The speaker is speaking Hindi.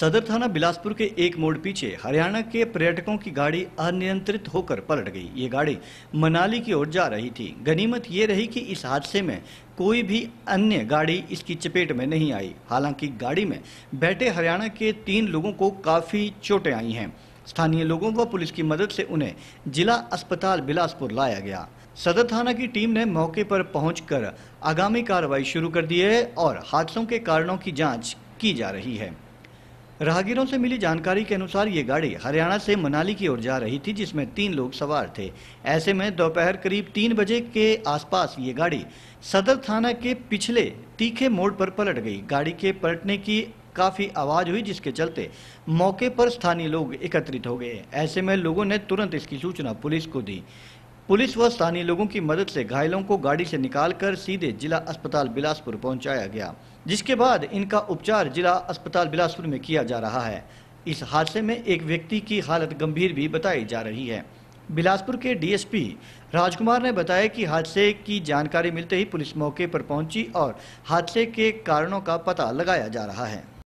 सदर थाना बिलासपुर के एक मोड़ पीछे हरियाणा के पर्यटकों की गाड़ी अनियंत्रित होकर पलट गई ये गाड़ी मनाली की ओर जा रही थी गनीमत ये रही कि इस हादसे में कोई भी अन्य गाड़ी इसकी चपेट में नहीं आई हालांकि गाड़ी में बैठे हरियाणा के तीन लोगों को काफ़ी चोटें आई हैं स्थानीय लोगों व पुलिस की मदद से उन्हें जिला अस्पताल बिलासपुर लाया गया सदर थाना की टीम ने मौके पर पहुँच आगामी कार्रवाई शुरू कर दी है और हादसों के कारणों की जाँच की जा रही है राहगीरों से मिली जानकारी के अनुसार ये गाड़ी हरियाणा से मनाली की ओर जा रही थी जिसमें तीन लोग सवार थे ऐसे में दोपहर करीब तीन बजे के आसपास ये गाड़ी सदर थाना के पिछले तीखे मोड़ पर पलट गई गाड़ी के पलटने की काफी आवाज हुई जिसके चलते मौके पर स्थानीय लोग एकत्रित हो गए ऐसे में लोगों ने तुरंत इसकी सूचना पुलिस को दी पुलिस व स्थानीय लोगों की मदद से घायलों को गाड़ी से निकालकर सीधे जिला अस्पताल बिलासपुर पहुंचाया गया जिसके बाद इनका उपचार जिला अस्पताल बिलासपुर में किया जा रहा है इस हादसे में एक व्यक्ति की हालत गंभीर भी बताई जा रही है बिलासपुर के डीएसपी राजकुमार ने बताया कि हादसे की जानकारी मिलते ही पुलिस मौके पर पहुंची और हादसे के कारणों का पता लगाया जा रहा है